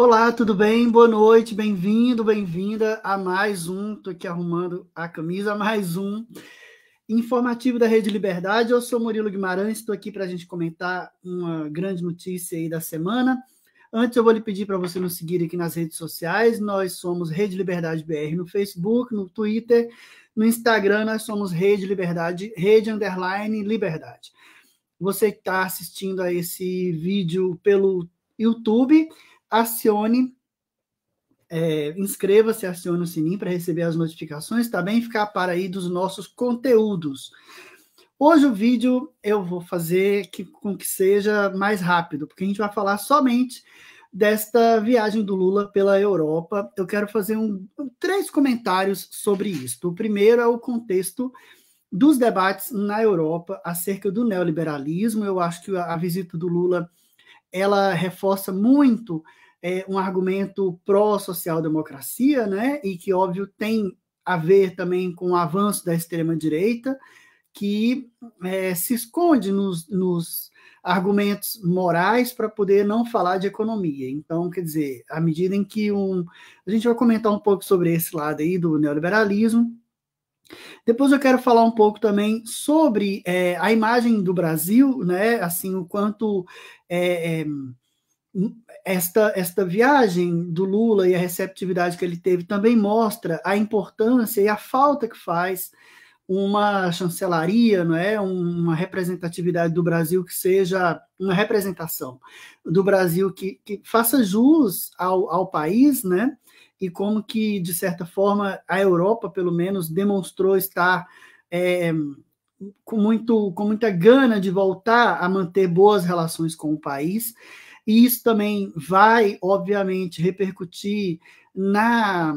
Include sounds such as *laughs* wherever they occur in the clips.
Olá, tudo bem? Boa noite, bem-vindo, bem-vinda a mais um. Estou aqui arrumando a camisa, mais um informativo da Rede Liberdade. Eu sou Murilo Guimarães, estou aqui para a gente comentar uma grande notícia aí da semana. Antes, eu vou lhe pedir para você nos seguir aqui nas redes sociais. Nós somos Rede Liberdade BR no Facebook, no Twitter, no Instagram, nós somos Rede Liberdade, Rede Underline Liberdade. Você está assistindo a esse vídeo pelo YouTube acione, é, inscreva-se, acione o sininho para receber as notificações, também tá Ficar para aí dos nossos conteúdos. Hoje o vídeo eu vou fazer que, com que seja mais rápido, porque a gente vai falar somente desta viagem do Lula pela Europa. Eu quero fazer um, três comentários sobre isto. O primeiro é o contexto dos debates na Europa acerca do neoliberalismo. Eu acho que a visita do Lula ela reforça muito é, um argumento pró-social-democracia, né? E que, óbvio, tem a ver também com o avanço da extrema-direita, que é, se esconde nos, nos argumentos morais para poder não falar de economia. Então, quer dizer, à medida em que um. A gente vai comentar um pouco sobre esse lado aí do neoliberalismo. Depois eu quero falar um pouco também sobre é, a imagem do Brasil, né? Assim, o quanto é, é, hum, esta, esta viagem do Lula e a receptividade que ele teve também mostra a importância e a falta que faz uma chancelaria, não é, uma representatividade do Brasil que seja uma representação do Brasil que, que faça jus ao, ao país, né? E como que de certa forma a Europa, pelo menos, demonstrou estar é, com, muito, com muita gana de voltar a manter boas relações com o país. E isso também vai, obviamente, repercutir na,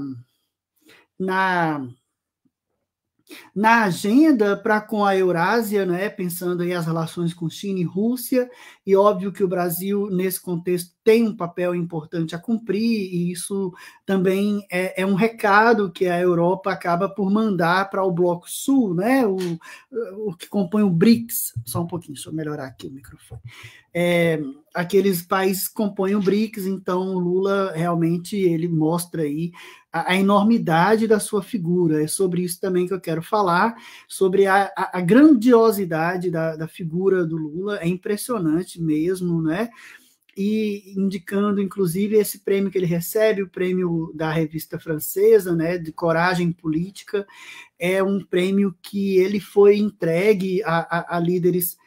na, na agenda para com a Eurásia, né, pensando aí as relações com China e Rússia, e óbvio que o Brasil, nesse contexto, tem um papel importante a cumprir, e isso também é, é um recado que a Europa acaba por mandar para o Bloco Sul, né? o, o que compõe o BRICS. Só um pouquinho, deixa eu melhorar aqui o microfone. É, aqueles países que compõem o BRICS, então Lula realmente ele mostra aí a, a, enormidade da sua figura. É sobre isso também que eu quero falar, sobre a, a, a grandiosidade da, da figura do Lula. É impressionante mesmo, né? E indicando, inclusive, esse prêmio que ele recebe, o prêmio da revista francesa, né, de Coragem Política, é um prêmio que ele foi entregue a, a, a líderes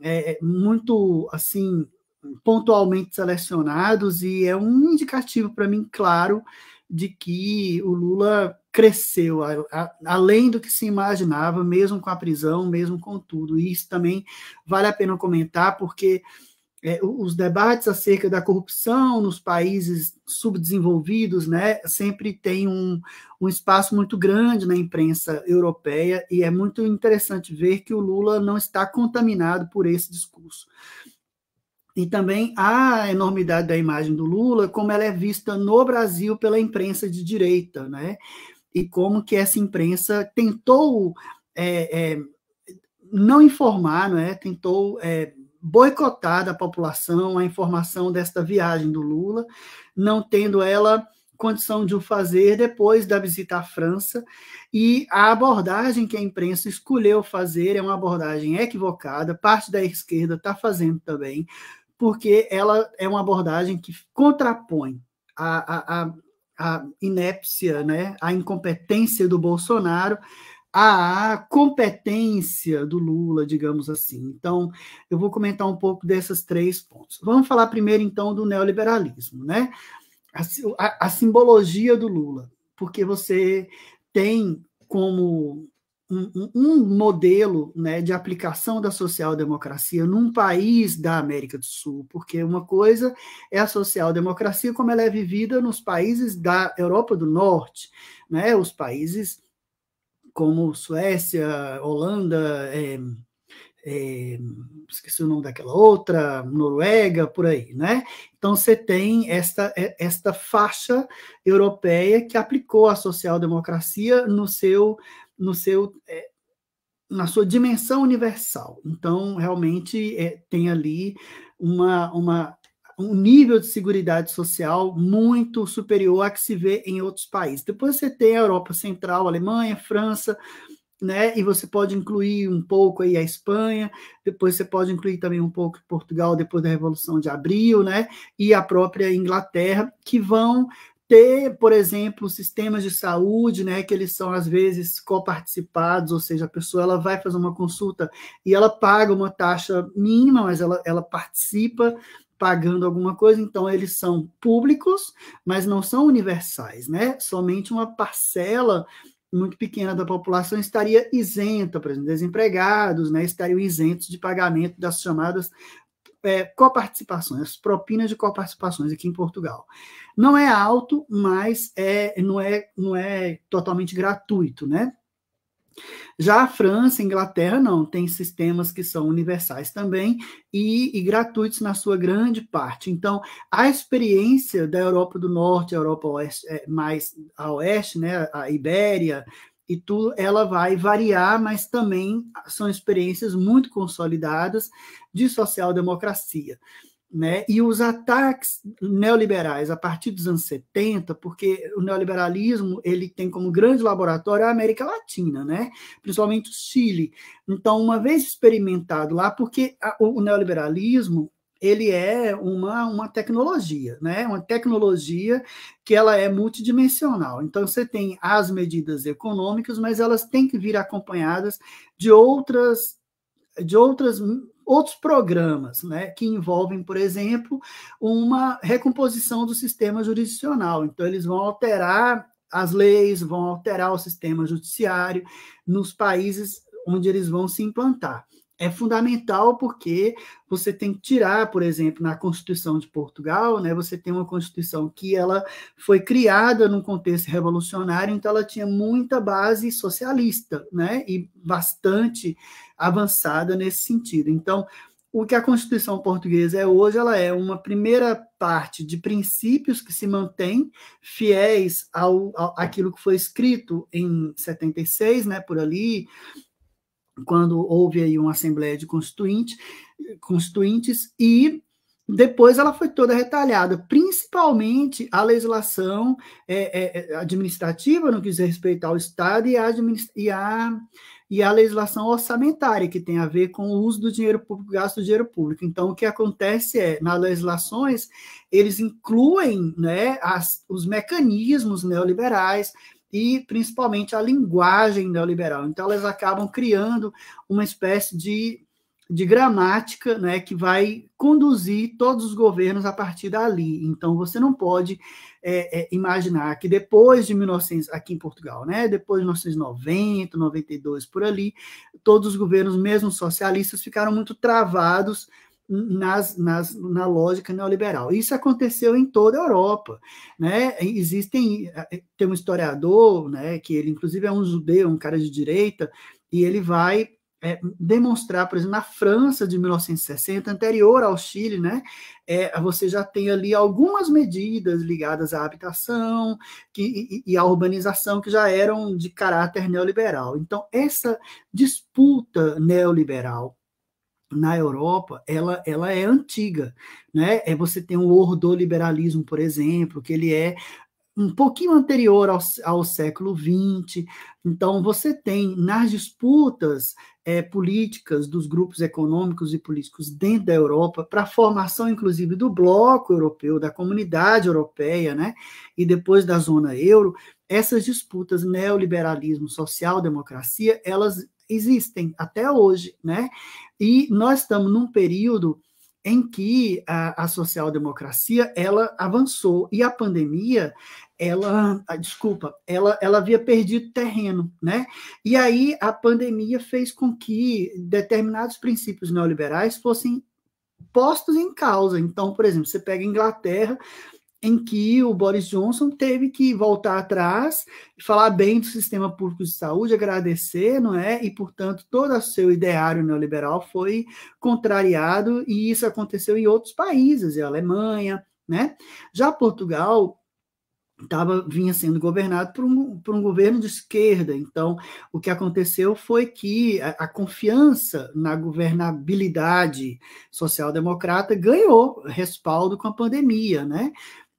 é, é muito, assim, pontualmente selecionados, e é um indicativo para mim claro de que o Lula cresceu a, a, além do que se imaginava, mesmo com a prisão, mesmo com tudo. E isso também vale a pena comentar, porque é, os debates acerca da corrupção nos países subdesenvolvidos, né, sempre tem um, um espaço muito grande na imprensa europeia, e é muito interessante ver que o Lula não está contaminado por esse discurso. E também a enormidade da imagem do Lula, como ela é vista no Brasil pela imprensa de direita, né? e como que essa imprensa tentou é, é, não informar, não é? tentou é, boicotar da população a informação desta viagem do Lula, não tendo ela condição de o fazer depois da visita à França, e a abordagem que a imprensa escolheu fazer é uma abordagem equivocada, parte da esquerda está fazendo também, porque ela é uma abordagem que contrapõe a, a, a a inépcia, né, a incompetência do Bolsonaro, a competência do Lula, digamos assim. Então, eu vou comentar um pouco desses três pontos. Vamos falar primeiro, então, do neoliberalismo, né? A, a, a simbologia do Lula, porque você tem como um, um, modelo né, de aplicação da social-democracia num país da América do Sul, porque uma coisa é a social-democracia como ela é vivida nos países da Europa do Norte, né, os países como Suécia, Holanda, é, é, esqueci o nome daquela outra, Noruega, por aí, né? Então você tem esta, eh, esta faixa europeia que aplicou a social-democracia no seu no seu é, na sua dimensão universal. Então, realmente é, tem ali uma, uma um nível de segurança social muito superior a que se vê em outros países. Depois você tem a Europa Central, Alemanha, França, né? E você pode incluir um pouco aí a Espanha, depois você pode incluir também um pouco Portugal depois da Revolução de Abril, né? E a própria Inglaterra, que vão ter, por exemplo, sistemas de saúde, né, que eles são às vezes coparticipados, ou seja, a pessoa ela vai fazer uma consulta e ela paga uma taxa mínima, mas ela, ela participa pagando alguma coisa, então eles são públicos, mas não são universais, né? Somente uma parcela muito pequena da população estaria isenta, por exemplo, desempregados, né, estariam isentos de pagamento das chamadas é, coparticipações, propinas de coparticipações aqui em Portugal. Não é alto, mas é, não, é, não é totalmente gratuito, né? Já a França, a Inglaterra, não, tem sistemas que são universais também e, e, gratuitos na sua grande parte. Então, a experiência da Europa do Norte, a Europa oeste, é, mais a oeste, né, a Ibéria, e tu, ela vai variar, mas também são experiências muito consolidadas de social-democracia. Né? E os ataques neoliberais a partir dos anos 70, porque o neoliberalismo ele tem como grande laboratório a América Latina, né? Principalmente o Chile. Então, uma vez experimentado lá, porque a, o, o neoliberalismo ele é uma, uma tecnologia, né? Uma tecnologia que ela é multidimensional. Então você tem as medidas econômicas, mas elas têm que vir acompanhadas de outras de outras outros programas, né, que envolvem, por exemplo, uma recomposição do sistema jurisdicional. Então eles vão alterar as leis, vão alterar o sistema judiciário nos países onde eles vão se implantar é fundamental porque você tem que tirar, por exemplo, na Constituição de Portugal, né, você tem uma Constituição que ela foi criada num contexto revolucionário, então ela tinha muita base socialista, né, e bastante avançada nesse sentido. Então, o que a Constituição portuguesa é hoje, ela é uma primeira parte de princípios que se mantém fiéis ao, ao aquilo que foi escrito em 76, né, por ali, quando houve aí uma Assembleia de Constituinte, Constituintes e depois ela foi toda retalhada, principalmente a legislação é, é, é administrativa no que diz respeito ao Estado e a, e, a, e a legislação orçamentária, que tem a ver com o uso do dinheiro público, gasto do dinheiro público. Então, o que acontece é, nas legislações, eles incluem né, as, os mecanismos neoliberais, e principalmente a linguagem neoliberal. Então, elas acabam criando uma espécie de, de gramática né, que vai conduzir todos os governos a partir dali. Então, você não pode é, é, imaginar que depois de 1900, aqui em Portugal, né, depois de 1990, 92, por ali, todos os governos, mesmo socialistas, ficaram muito travados nas, nas, na lógica neoliberal. Isso aconteceu em toda a Europa. Né? Existem, eh, tem um historiador, né, que ele inclusive é um judeu, um cara de direita, e ele vai é, demonstrar, por exemplo, na França de 1960, anterior ao Chile, né, é, você já tem ali algumas medidas ligadas à habitação que, e, e, à urbanização que já eram de caráter neoliberal. Então, essa disputa neoliberal na Europa, ela, ela é antiga, né? É, você tem o ordoliberalismo, por exemplo, que ele é um pouquinho anterior ao, ao século XX. Então, você tem nas disputas é, políticas dos grupos econômicos e políticos dentro da Europa, para a formação, inclusive, do bloco europeu, da comunidade europeia, né? e depois da zona euro, essas disputas neoliberalismo, social-democracia, elas existem até hoje, né? E nós estamos num período em que a, a social-democracia ela avançou e a pandemia ela, ah, desculpa, ela, ela havia perdido terreno, né? E aí a pandemia fez com que determinados princípios neoliberais fossem postos em causa. Então, por exemplo, você pega a Inglaterra, em que o Boris Johnson teve que voltar atrás, falar bem do sistema público de saúde, agradecer, não é? E, portanto, todo o seu ideário neoliberal foi contrariado, e isso aconteceu em outros países, em Alemanha, né? Já Portugal tava, vinha sendo governado por um, por um governo de esquerda, então o que aconteceu foi que a, a confiança na governabilidade social-democrata ganhou respaldo com a pandemia, né?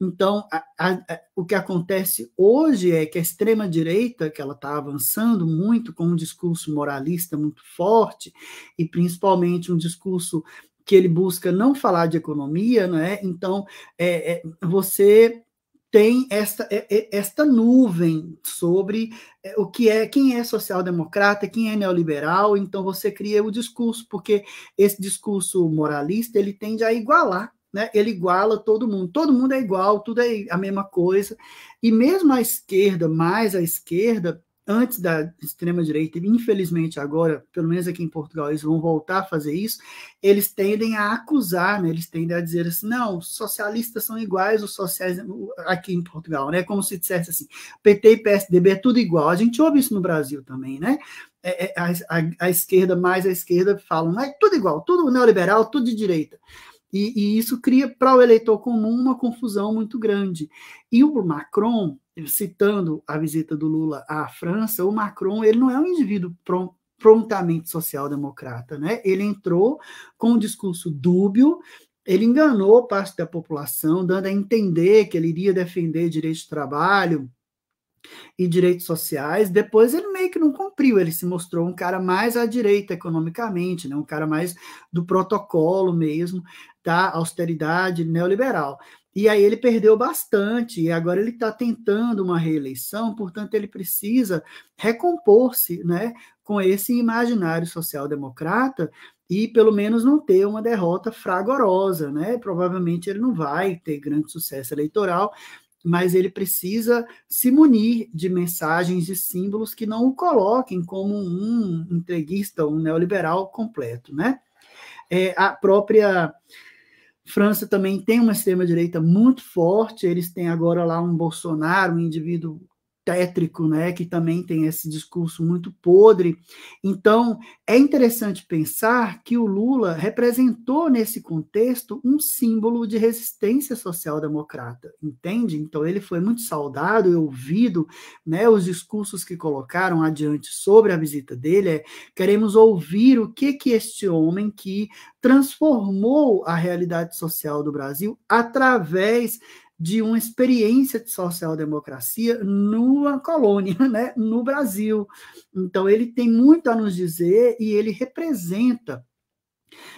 Então, a, a, o que acontece hoje é que a extrema-direita, que ela está avançando muito com um discurso moralista muito forte, e principalmente um discurso que ele busca não falar de economia, né? então é, é, você tem esta, é, é, esta nuvem sobre é, o que é quem é social-democrata, quem é neoliberal, então você cria o discurso, porque esse discurso moralista ele tende a igualar né, ele iguala todo mundo. Todo mundo é igual, tudo é a mesma coisa. E mesmo a esquerda, mais a esquerda, antes da extrema-direita, infelizmente agora, pelo menos aqui em Portugal, eles vão voltar a fazer isso, eles tendem a acusar, né, eles tendem a dizer assim, não, os socialistas são iguais, os sociais aqui em Portugal, né, como se dissesse assim, PT e PSDB é tudo igual. A gente ouve isso no Brasil também, né? É, é, a, a, a esquerda mais a esquerda falam, é tudo igual, tudo neoliberal, tudo de direita. E, e isso cria para o eleitor comum uma confusão muito grande. E o Macron, citando a visita do Lula à França, o Macron ele não é um indivíduo pronto prontamente social-democrata, né? Ele entrou com um discurso dúbio, ele enganou parte da população, dando a entender que ele iria defender direito de trabalho e direitos sociais. Depois ele meio que não cumpriu, ele se mostrou um cara mais à direita economicamente, né? um cara mais do protocolo mesmo tá? Austeridade neoliberal. E aí ele perdeu bastante, e agora ele está tentando uma reeleição, portanto, ele precisa recompor-se né, com esse imaginário social-democrata e pelo menos não ter uma derrota fragorosa, né? Provavelmente ele não vai ter grande sucesso eleitoral, mas ele precisa se munir de mensagens e símbolos que não o coloquem como um entreguista, um neoliberal completo, né? É, a própria França também tem uma extrema-direita muito forte, eles têm agora lá um Bolsonaro, um indivíduo tétrico, né, que também tem esse discurso muito podre. Então, é interessante pensar que o Lula representou nesse contexto um símbolo de resistência social-democrata, entende? Então, ele foi muito saudado e ouvido, né, os discursos que colocaram adiante sobre a visita dele, é, queremos ouvir o que que este homem que transformou a realidade social do Brasil através de uma experiência de social-democracia numa colônia, né, no Brasil. Então, ele tem muito a nos dizer e ele representa,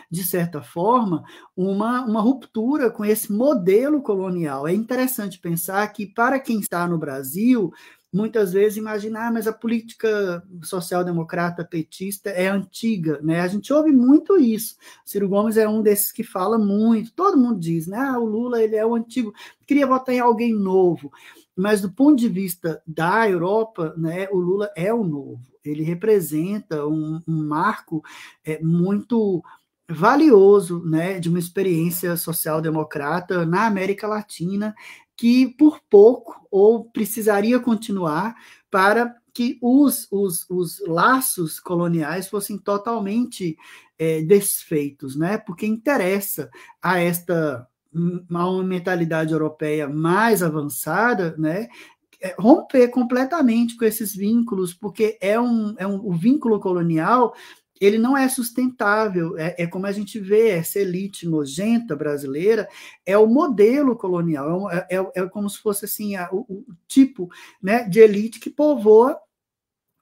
de certa forma, uma, uma ruptura com esse modelo colonial. É interessante pensar que, para quem está no Brasil, muitas vezes imaginar, ah, mas a política social-democrata petista é antiga, né? A gente ouve muito isso. O Ciro Gomes é um desses que fala muito. Todo mundo diz, né? Ah, o Lula ele é o antigo. Queria votar em alguém novo. Mas do ponto de vista da Europa, né, o Lula é o novo. Ele representa um, um marco é, muito valioso né, de uma experiência social-democrata na América Latina que por pouco ou precisaria continuar para que os, os, os laços coloniais fossem totalmente é, desfeitos, né? Porque interessa a esta a uma mentalidade europeia mais avançada, né? É, romper completamente com esses vínculos, porque é um, é um o vínculo colonial ele não é sustentável. É, é, como a gente vê, essa elite nojenta brasileira é o modelo colonial, é, é, é, é como se fosse assim a, o, o, tipo né, de elite que povoa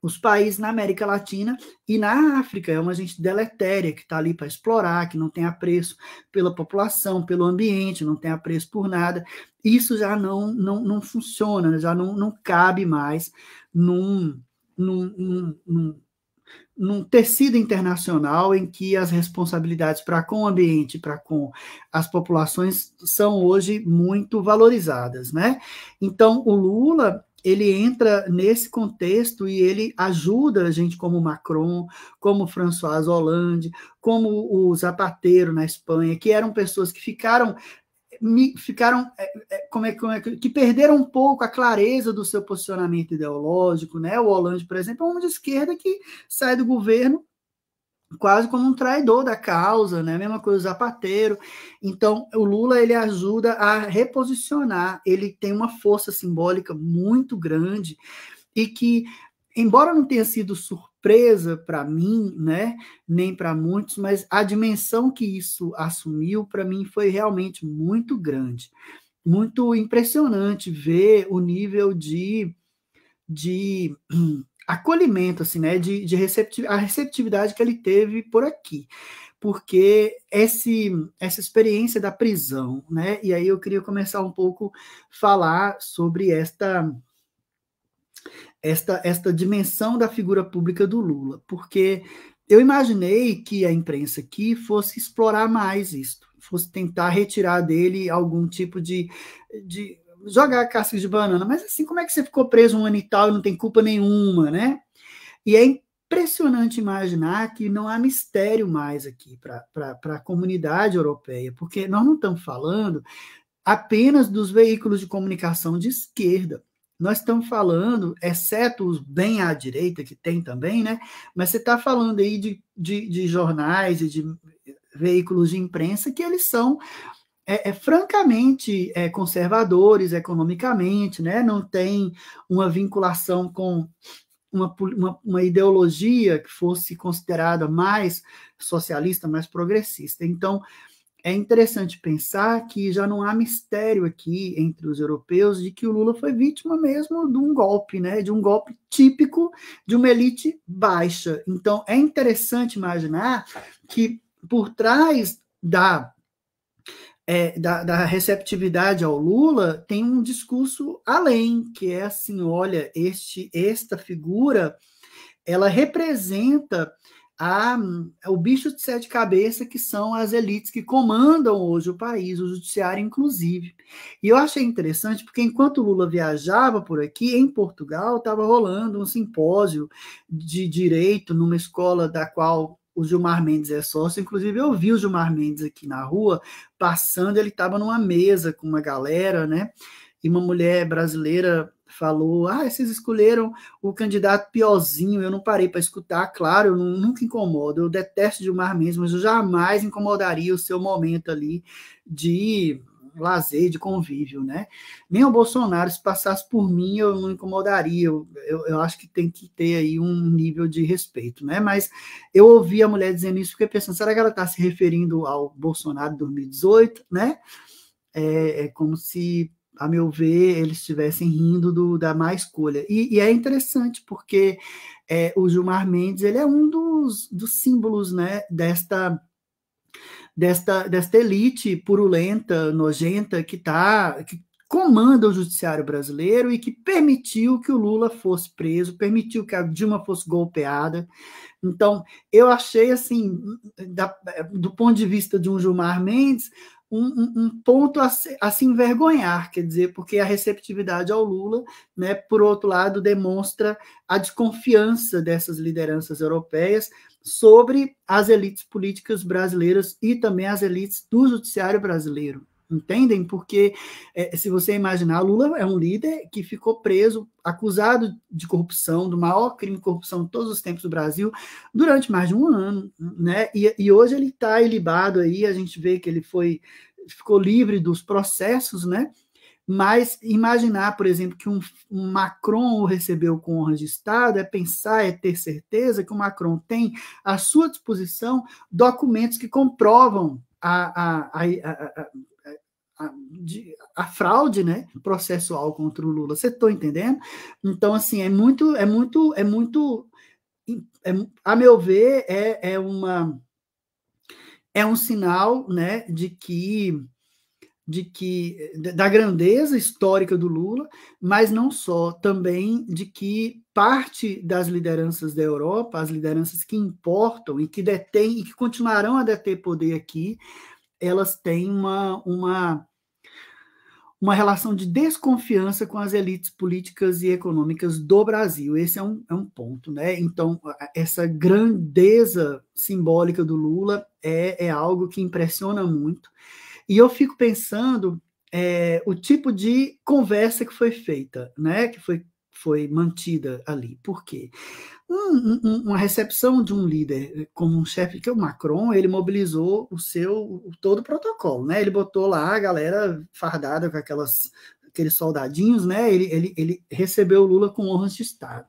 os países na América Latina e na África. É uma gente deletéria que está ali para explorar, que não tem apreço pela população, pelo ambiente, não tem apreço por nada. Isso já não, não, não funciona, já não, não cabe mais num, num, num, num num tecido internacional em que as responsabilidades para com o ambiente, para com as populações são hoje muito valorizadas, né? Então, o Lula, ele entra nesse contexto e ele ajuda a gente como Macron, como François Hollande, como o Zapatero na Espanha, que eram pessoas que ficaram me ficaram é, é, como é, como é que perderam um pouco a clareza do seu posicionamento ideológico, né? O Hollande, por exemplo, é um homem de esquerda que sai do governo quase como um traidor da causa, né? Mesma coisa o Zapateiro. Então, o Lula ele ajuda a reposicionar, ele tem uma força simbólica muito grande e que embora não tenha sido surpresa surpresa para mim, né? Nem para muitos, mas a dimensão que isso assumiu para mim foi realmente muito grande, muito impressionante ver o nível de, de *clears throat* acolhimento, assim, né? De, de receptividade, a receptividade que ele teve por aqui, porque esse, essa experiência da prisão, né? E aí eu queria começar um pouco falar sobre esta esta, esta dimensão da figura pública do Lula, porque eu imaginei que a imprensa aqui fosse explorar mais isto, fosse tentar retirar dele algum tipo de. de jogar casca de banana, mas assim, como é que você ficou preso um ano e tal e não tem culpa nenhuma, né? E é impressionante imaginar que não há mistério mais aqui para a comunidade europeia, porque nós não estamos falando apenas dos veículos de comunicação de esquerda nós estamos falando, exceto os bem à direita, que tem também, né? Mas você está falando aí de, de, de, jornais e de veículos de imprensa que eles são. É, é francamente é, conservadores economicamente, né? não tem uma vinculação com uma, uma, uma, ideologia que fosse considerada mais socialista, mais progressista. Então, é interessante pensar que já não há mistério aqui entre os europeus de que o Lula foi vítima mesmo de um golpe, né? De um golpe típico de uma elite baixa. Então é interessante imaginar que por trás da é, da, da, receptividade ao Lula tem um discurso além, que é assim: olha, este, esta figura ela representa a, hum, o bicho de sete cabeças, que são as elites que comandam hoje o país, o judiciário, inclusive. E eu achei interessante, porque enquanto Lula viajava por aqui, em Portugal, estava rolando um simpósio de direito numa escola da qual o Gilmar Mendes é sócio, inclusive eu vi o Gilmar Mendes aqui na rua, passando, ele estava numa mesa com uma galera, né? E uma mulher brasileira falou: ah, vocês escolheram o candidato piorzinho, eu não parei para escutar, claro, eu nunca incomodo, eu detesto Gilmar mesmo, mas eu jamais incomodaria o seu momento ali de lazer, de convívio, né? Nem o Bolsonaro, se passasse por mim, eu não incomodaria. Eu, eu, eu, acho que tem que ter aí um nível de respeito, né? Mas eu ouvi a mulher dizendo isso, fiquei pensando, será que ela está se referindo ao Bolsonaro de 2018, né? É, é como se a meu ver, eles estivessem rindo do, da má escolha. E, e é interessante, porque é, o Gilmar Mendes ele é um dos, dos símbolos né, desta, desta, desta elite purulenta, nojenta, que, está que comanda o judiciário brasileiro e que permitiu que o Lula fosse preso, permitiu que a Dilma fosse golpeada. Então, eu achei assim, da, do ponto de vista de um Gilmar Mendes, um, um, ponto a se, a se, envergonhar, quer dizer, porque a receptividade ao Lula, né, por outro lado, demonstra a desconfiança dessas lideranças europeias sobre as elites políticas brasileiras e também as elites do judiciário brasileiro entendem? Porque é, se você imaginar, Lula é um líder que ficou preso, acusado de corrupção, do maior crime de corrupção de todos os tempos do Brasil, durante mais de um ano, né? E, e hoje ele está ilibado aí, a gente vê que ele foi ficou livre dos processos, né? Mas imaginar, por exemplo, que um, um, Macron o recebeu com honra de Estado é pensar, é ter certeza que o Macron tem à sua disposição documentos que comprovam a, a, a, a, de, a fraude, né, processual contra o Lula. Você está entendendo? Então, assim, é muito, é muito, é muito, é, a meu ver, é, é uma, é um sinal, né, de que de que da grandeza histórica do Lula, mas não só, também de que parte das lideranças da Europa, as lideranças que importam e que detêm e que continuarão a deter poder aqui, elas têm uma, uma, uma relação de desconfiança com as elites políticas e econômicas do Brasil. Esse é um, é um ponto, né? Então, essa grandeza simbólica do Lula é, é algo que impressiona muito. E eu fico pensando é, o tipo de conversa que foi feita, né? Que foi foi mantida ali. Por quê? Um, um, uma recepção de um líder eh, como um chefe, que é o Macron, ele mobilizou o seu todo o protocolo, né? Ele botou lá a galera fardada com aquelas, aqueles soldadinhos, né? Ele, ele, ele recebeu o Lula com honras de Estado.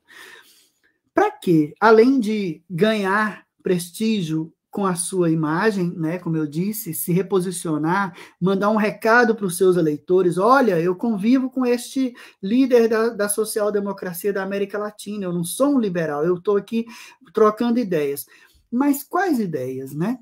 Para quê? Além de ganhar prestígio com a sua imagem, né, como eu disse, se reposicionar, mandar um recado para os seus eleitores: olha, eu convivo com este líder da, da social-democracia da América Latina, eu não sou um liberal, eu estou aqui trocando ideias. Mas quais ideias, né?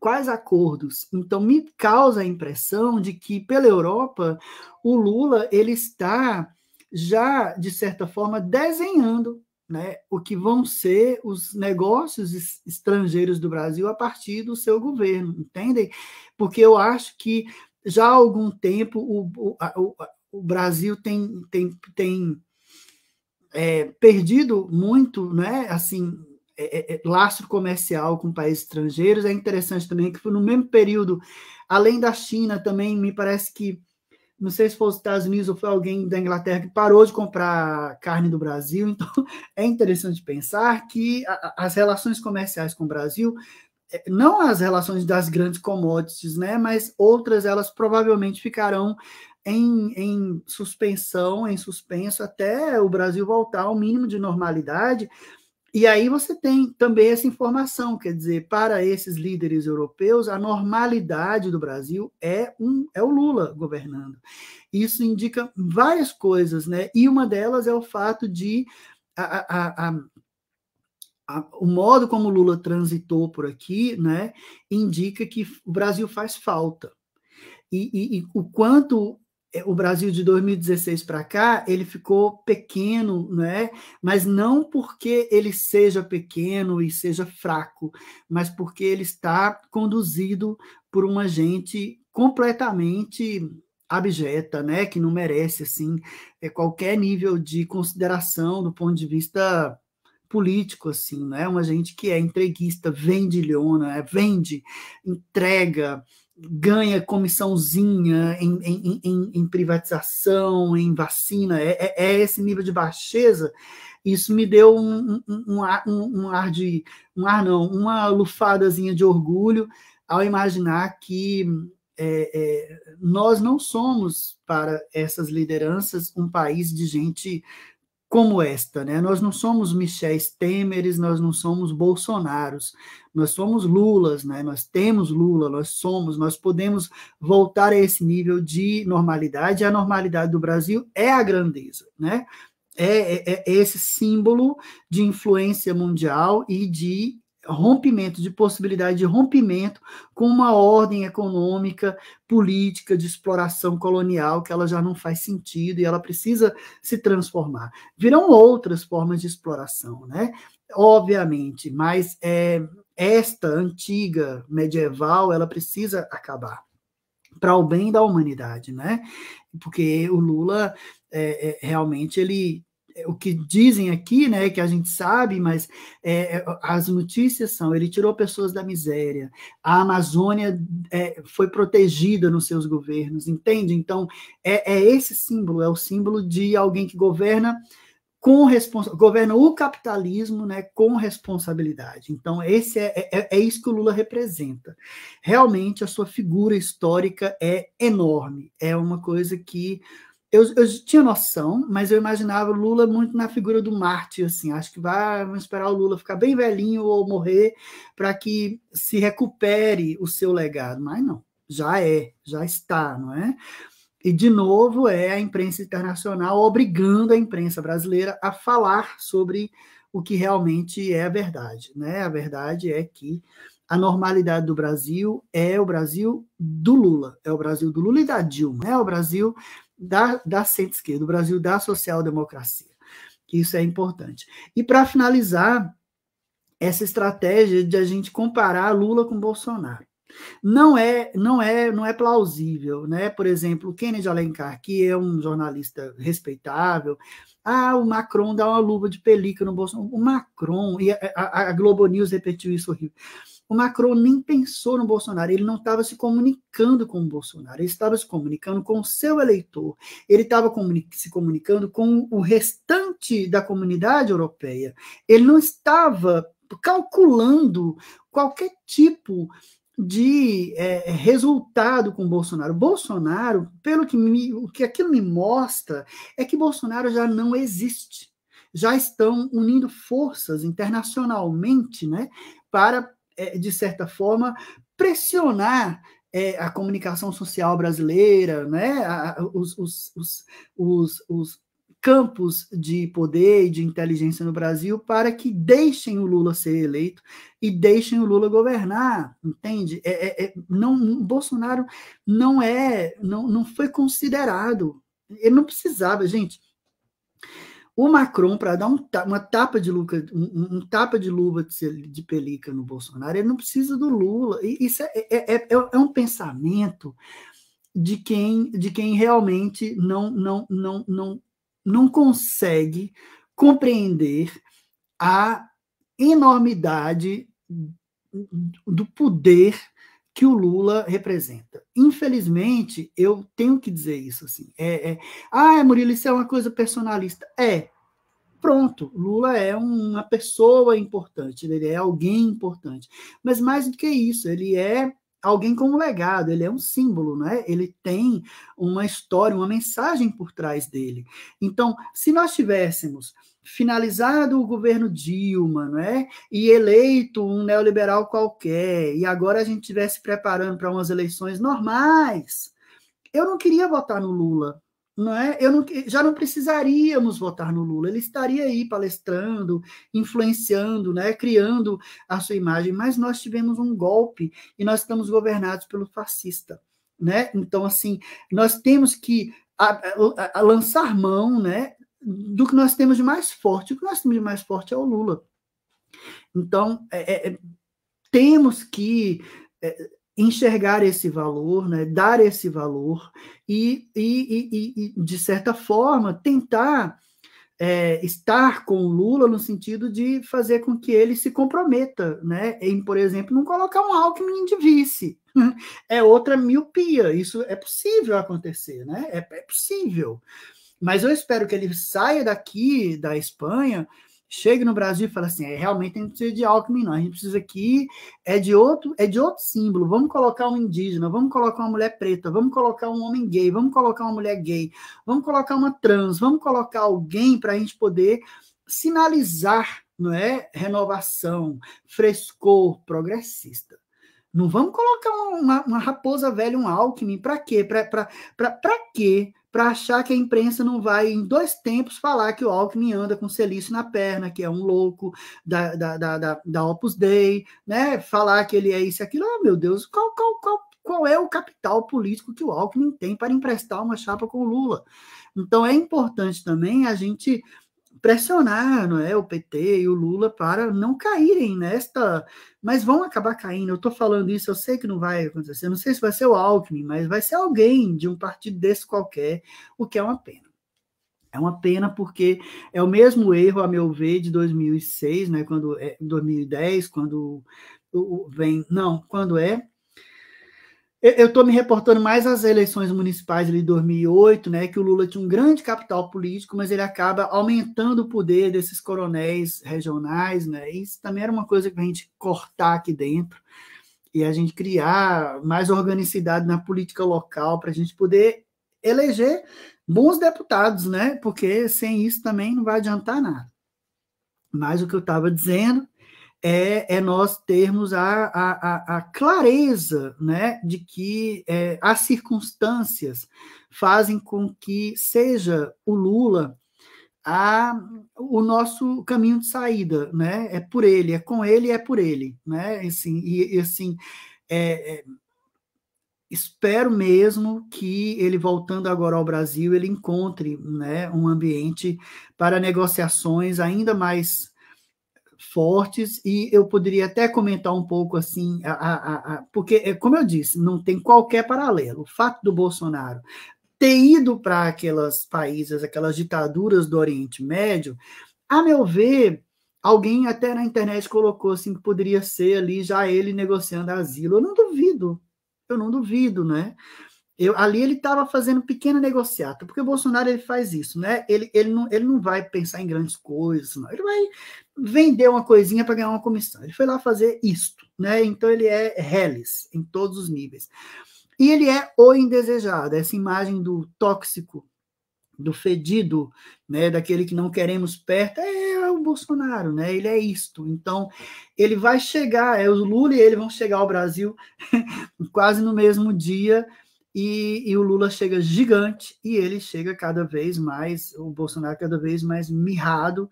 Quais acordos? Então, me causa a impressão de que, pela Europa, o Lula ele está já, de certa forma, desenhando né, o que vão ser os negócios estrangeiros do Brasil a partir do seu governo, entendem? Porque eu acho que já há algum tempo o, o, o Brasil tem, tem, tem é, perdido muito, né, assim, é, é, é lastro comercial com países estrangeiros. É interessante também que no mesmo período, além da China, também me parece que não sei se foi os Estados Unidos ou foi alguém da Inglaterra que parou de comprar carne do Brasil. *laughs* Então, é interessante pensar que a, as relações comerciais com o Brasil, é, não as relações das grandes commodities, né, mas outras, elas provavelmente ficarão em, em suspensão, em suspenso, até o Brasil voltar ao mínimo de normalidade. E aí você tem também essa informação, quer dizer, para esses líderes europeus, a normalidade do Brasil é um é o Lula governando. Isso indica várias coisas, né? E uma delas é o fato de a, a, a, o modo como o Lula transitou por aqui, né, indica que o Brasil faz falta. E, e, e o quanto é, o Brasil de 2016 para cá, ele ficou pequeno, né? mas não porque ele seja pequeno e seja fraco, mas porque ele está conduzido por uma gente completamente abjeta, né? que não merece assim é, qualquer nível de consideração do ponto de vista político, assim, né? Uma gente que é entreguista, vendilhona, é, vende, entrega, ganha comissãozinha em, em, em, em privatização, em vacina, é, é, é, esse nível de baixeza. Isso me deu um, um, um, ar, um, ar, de. um ar não, uma lufadazinha de orgulho ao imaginar que é, é, nós não somos, para essas lideranças, um país de gente como esta, né? Nós não somos Michels Temeres, nós não somos Bolsonaros, nós somos Lulas, né? Nós temos Lula, nós somos, nós podemos voltar a esse nível de normalidade. A normalidade do Brasil é a grandeza, né? É, é, é esse símbolo de influência mundial e de rompimento, de possibilidade de rompimento com uma ordem econômica, política de exploração colonial que ela já não faz sentido e ela precisa se transformar. Virão outras formas de exploração, né? Obviamente, mas é, esta antiga medieval ela precisa acabar para o bem da humanidade, né? Porque o Lula é, é, realmente ele é, o que dizem aqui, né, que a gente sabe, mas é, é, as notícias são: ele tirou pessoas da miséria, a Amazônia é, foi protegida nos seus governos, entende? Então, é, é, esse símbolo, é o símbolo de alguém que governa com responsa governa o capitalismo né, com responsabilidade. Então, esse é, é, é isso que o Lula representa. Realmente, a sua figura histórica é enorme, é uma coisa que eu, eu, tinha noção, mas eu imaginava Lula muito na figura do Marte, assim, acho que vai, vamos esperar o Lula ficar bem velhinho ou morrer para que se recupere o seu legado, mas não, já é, já está, não é? E de novo é a imprensa internacional obrigando a imprensa brasileira a falar sobre o que realmente é a verdade, né? A verdade é que a normalidade do Brasil é o Brasil do Lula, é o Brasil do Lula e da Dilma, é o Brasil da, da centro-esquerda, o Brasil da social-democracia. Isso é importante. E para finalizar, essa estratégia de a gente comparar Lula com Bolsonaro. Não é, não é, não é plausível, né? Por exemplo, o Kennedy Alencar, que é um jornalista respeitável, ah, o Macron dá uma luva de pelica no Bolsonaro. O Macron, e a, a, a Globo News repetiu isso horrível. O Macron nem pensou no Bolsonaro, ele não estava se comunicando com o Bolsonaro, ele estava se comunicando com o seu eleitor, ele estava comuni se comunicando com o restante da comunidade europeia, ele não estava calculando qualquer tipo de é, resultado com Bolsonaro. Bolsonaro, pelo que me, o que aquilo me mostra, é que Bolsonaro já não existe. Já estão unindo forças internacionalmente, né, para é, de certa forma, pressionar é, a comunicação social brasileira, né? A, os, os, os, os, campos de poder e de inteligência no Brasil para que deixem o Lula ser eleito e deixem o Lula governar, entende? É, é, é não, Bolsonaro não é, não, não foi considerado, ele não precisava, gente o Macron, para dar um, uma tapa de luva, um, um, tapa de luva de pelica no Bolsonaro, ele não precisa do Lula. Isso é, é, é, é, é um pensamento de quem, de quem realmente não, não, não, não, não consegue compreender a enormidade do poder que o Lula representa. Infelizmente, eu tenho que dizer isso assim. É, é, ah, Murilo, isso é uma coisa personalista. É. Pronto, Lula é uma pessoa importante, ele é alguém importante. Mas mais do que isso, ele é alguém como legado, ele é um símbolo, né? Ele tem uma história, uma mensagem por trás dele. Então, se nós tivéssemos finalizado o governo Dilma, é, E eleito um neoliberal qualquer, e agora a gente estivesse preparando para umas eleições normais, eu não queria votar no Lula, não é? Eu não, já não precisaríamos votar no Lula, ele estaria aí palestrando, influenciando, né, criando a sua imagem, mas nós tivemos um golpe e nós estamos governados pelo fascista, né? Então assim, nós temos que a, a, a lançar mão, né, do que nós temos de mais forte. O que nós temos de mais forte é o Lula. Então, é, é, temos que é, enxergar esse valor, né, dar esse valor e, e, e, e de certa forma, tentar é, estar com o Lula no sentido de fazer com que ele se comprometa, né, em, por exemplo, não colocar um Alckmin de vice. *laughs* É outra miopia, isso é possível acontecer, né? é, é possível. Mas eu espero que ele saia daqui, da Espanha, chegue no Brasil e fale assim, é, realmente a gente precisa de Alckmin, não, a gente precisa aqui, é de outro, é de outro símbolo, vamos colocar um indígena, vamos colocar uma mulher preta, vamos colocar um homem gay, vamos colocar uma mulher gay, vamos colocar uma trans, vamos colocar alguém para a gente poder sinalizar, não é, renovação, frescor progressista. Não vamos colocar uma, uma raposa velha, um Alckmin, para quê? Para quê? para achar que a imprensa não vai, em dois tempos, falar que o Alckmin anda com celício na perna, que é um louco da, da, da, da, da Opus Dei, né? falar que ele é isso e aquilo. Ah, oh, meu Deus, qual, qual, qual, qual é o capital político que o Alckmin tem para emprestar uma chapa com o Lula? Então, é importante também a gente pressionar não é, o PT e o Lula para não caírem nesta. Mas vão acabar caindo. Eu estou falando isso, eu sei que não vai acontecer. Não sei se vai ser o Alckmin, mas vai ser alguém de um partido desse qualquer, o que é uma pena. É uma pena porque é o mesmo erro, a meu ver, de 2006, né, quando é, 2010, quando o, o, vem, não, quando é eu estou me reportando mais às eleições municipais de 2008, né, que o Lula tinha um grande capital político, mas ele acaba aumentando o poder desses coronéis regionais, né? Isso também era uma coisa que a gente cortar aqui dentro e a gente criar mais organicidade na política local para a gente poder eleger bons deputados, né? Porque sem isso também não vai adiantar nada. Mas o que eu estava dizendo é, é nós termos a, a, a, clareza né, de que é, as circunstâncias fazem com que seja o Lula a, o nosso caminho de saída, né? É por ele, é com ele, é por ele, né? Assim, e, e assim, é, é, espero mesmo que ele voltando agora ao Brasil ele encontre, né, um ambiente para negociações ainda mais fortes e eu poderia até comentar um pouco assim, a, a, a, porque, é, como eu disse, não tem qualquer paralelo. O fato do Bolsonaro ter ido para aquelas países, aquelas ditaduras do Oriente Médio, a meu ver, alguém até na internet colocou assim que poderia ser ali já ele negociando asilo. Eu não duvido, eu não duvido, né? Eu, ali ele estava fazendo pequeno negociato, porque o Bolsonaro ele faz isso, né? Ele, ele, não, ele não vai pensar em grandes coisas, não. ele vai vender uma coisinha para ganhar uma comissão. Ele foi lá fazer isto, né? Então ele é reles em todos os níveis. E ele é o indesejado, essa imagem do tóxico, do fedido, né, daquele que não queremos perto, é o Bolsonaro, né? Ele é isto. Então, ele vai chegar, é o Lula e ele vão chegar ao Brasil *laughs* quase no mesmo dia, e, e, o Lula chega gigante e ele chega cada vez mais, o Bolsonaro cada vez mais mirrado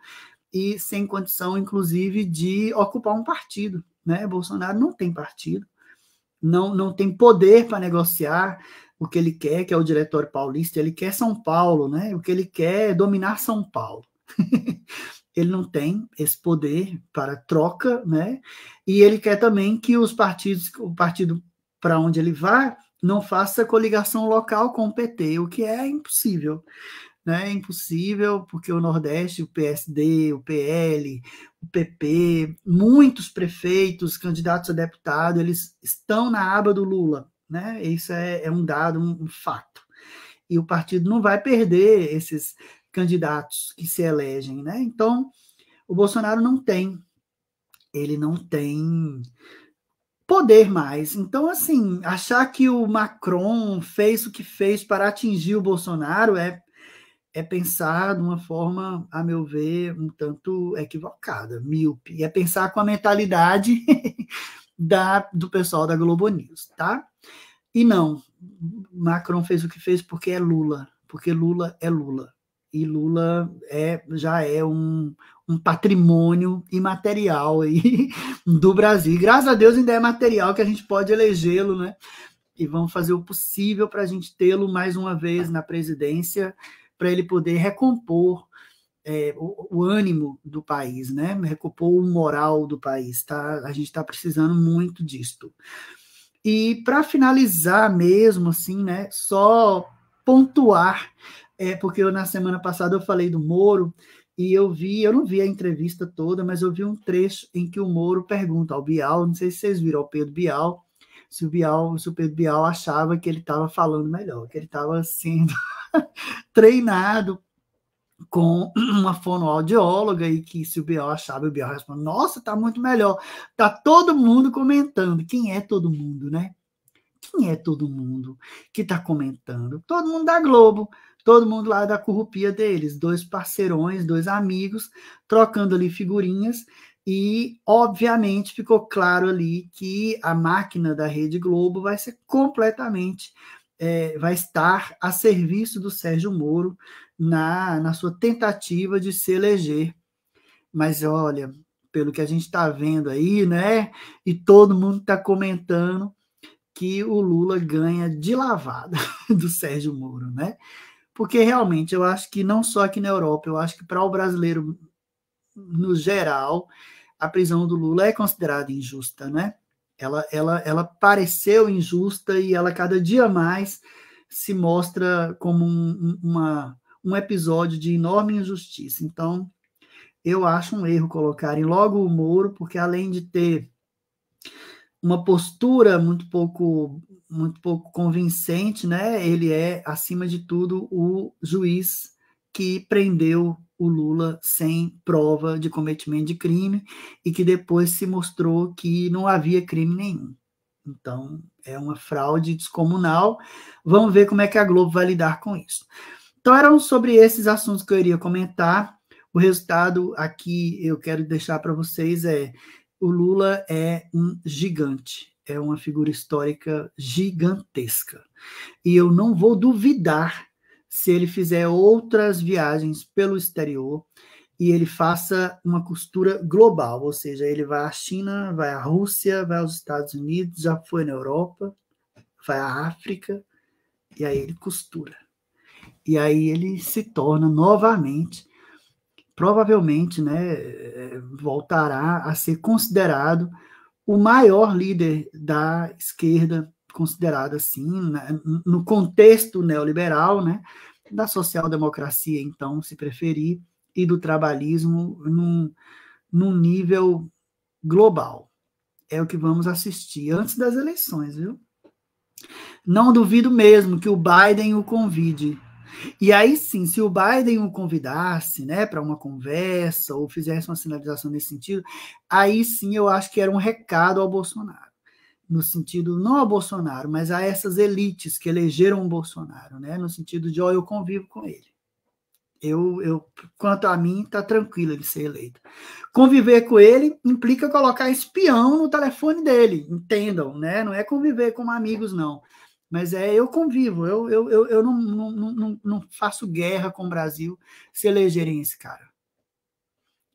e sem condição, inclusive, de ocupar um partido. Né? Bolsonaro não tem partido, não, não tem poder para negociar o que ele quer, que é o diretório paulista, ele quer São Paulo, né? o que ele quer é dominar São Paulo. *laughs* ele não tem esse poder para troca, né? E ele quer também que os partidos, o partido para onde ele vá, não faça coligação local com o PT, o que é impossível. Né? É impossível, porque o Nordeste, o PSD, o PL, o PP, muitos prefeitos, candidatos a deputado, eles estão na aba do Lula. Né? Isso é, é um dado, um, um fato. E o partido não vai perder esses candidatos que se elegem. Né? Então, o Bolsonaro não tem. Ele não tem poder mais. Então, assim, achar que o Macron fez o que fez para atingir o Bolsonaro é, é pensar de uma forma, a meu ver, um tanto equivocada, míope. É pensar com a mentalidade *laughs* da, do pessoal da Globo News, tá? E não, Macron fez o que fez porque é Lula, porque Lula é Lula e Lula é, já é um, um patrimônio imaterial aí *laughs* do Brasil. E graças a Deus ainda é material que a gente pode elegê-lo, né? E vamos fazer o possível para a gente tê-lo mais uma vez na presidência, para ele poder recompor é, o, o, ânimo do país, né? Recompor o moral do país. Tá? A gente está precisando muito disto. E para finalizar mesmo, assim, né? Só pontuar é porque eu, na semana passada eu falei do Moro e eu vi, eu não vi a entrevista toda, mas eu vi um trecho em que o Moro pergunta ao Bial, não sei se vocês viram, ao Pedro Bial, se o Bial, se o Pedro Bial achava que ele estava falando melhor, que ele estava sendo *laughs* treinado com uma fonoaudióloga e que se o Bial achava, o Bial responde, nossa, tá muito melhor, tá todo mundo comentando, quem é todo mundo, né? Quem é todo mundo que está comentando? Todo mundo da Globo, Todo mundo lá da currupia deles, dois parceirões, dois amigos, trocando ali figurinhas. E, obviamente, ficou claro ali que a máquina da Rede Globo vai ser completamente, é, vai estar a serviço do Sérgio Moro na, na sua tentativa de se eleger. Mas olha, pelo que a gente está vendo aí, né? E todo mundo está comentando que o Lula ganha de lavada *laughs* do Sérgio Moro, né? porque realmente eu acho que não só aqui na Europa, eu acho que para o brasileiro no geral, a prisão do Lula é considerada injusta, né? Ela, ela, ela pareceu injusta e ela cada dia mais se mostra como um, uma, um episódio de enorme injustiça. Então, eu acho um erro colocarem logo o Moro, porque além de ter uma postura muito pouco muito pouco convincente, né? Ele é acima de tudo o juiz que prendeu o Lula sem prova de cometimento de crime e que depois se mostrou que não havia crime nenhum. Então, é uma fraude descomunal. Vamos ver como é que a Globo vai lidar com isso. Então, eram sobre esses assuntos que eu iria comentar. O resultado aqui eu quero deixar para vocês é o Lula é um gigante, é uma figura histórica gigantesca. E eu não vou duvidar se ele fizer outras viagens pelo exterior e ele faça uma costura global, ou seja, ele vai à China, vai à Rússia, vai aos Estados Unidos, já foi na Europa, vai à África, e aí ele costura. E aí ele se torna novamente provavelmente né, é, voltará a ser considerado o maior líder da esquerda, considerado assim, né, no contexto neoliberal, né, da social-democracia, então, se preferir, e do trabalhismo num, num nível global. É o que vamos assistir antes das eleições, viu? Não duvido mesmo que o Biden o convide e aí sim, se o Biden o convidasse, né, para uma conversa ou fizesse uma sinalização nesse sentido, aí sim eu acho que era um recado ao Bolsonaro. No sentido, não ao Bolsonaro, mas a essas elites que elegeram o Bolsonaro, né? No sentido de, ó, oh, eu convivo com ele. Eu, eu, quanto a mim, está tranquilo ele ser eleito. Conviver com ele implica colocar espião no telefone dele, entendam, né? Não é conviver como amigos, não. Mas é, eu convivo, eu, eu, eu, eu não, não, não, não faço guerra com o Brasil se elegerem esse cara.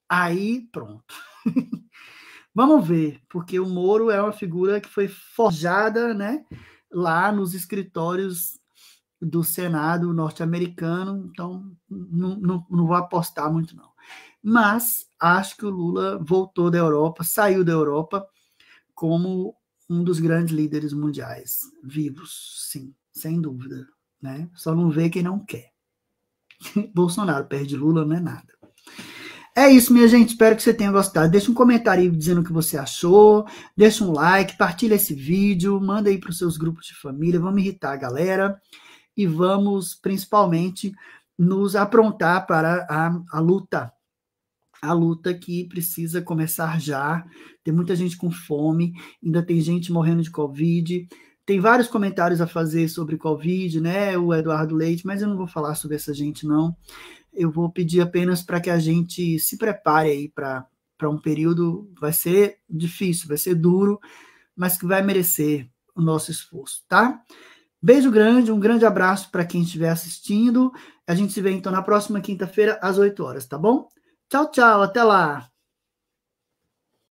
Aí, pronto. *laughs* Vamos ver, porque o Moro é uma figura que foi forjada né, lá nos escritórios do Senado norte-americano, então não, não, não vou apostar muito, não. Mas acho que o Lula voltou da Europa, saiu da Europa como um dos grandes líderes mundiais vivos, sim, sem dúvida, né? Só não vê quem não quer. *laughs* Bolsonaro perde Lula não é nada. É isso, minha gente. Espero que você tenha gostado. Deixa um comentário dizendo o que você achou. Deixa um like, partilha esse vídeo, manda aí para os seus grupos de família. Vamos irritar a galera e vamos, principalmente, nos aprontar para a, a luta a luta que precisa começar já. Tem muita gente com fome, ainda tem gente morrendo de Covid. Tem vários comentários a fazer sobre Covid, né? O Eduardo Leite, mas eu não vou falar sobre essa gente, não. Eu vou pedir apenas para que a gente se prepare aí para um período. Vai ser difícil, vai ser duro, mas que vai merecer o nosso esforço, tá? Beijo grande, um grande abraço para quem estiver assistindo. A gente se vê então na próxima quinta-feira às 8 horas, tá bom? Tchau, tchau. Até lá.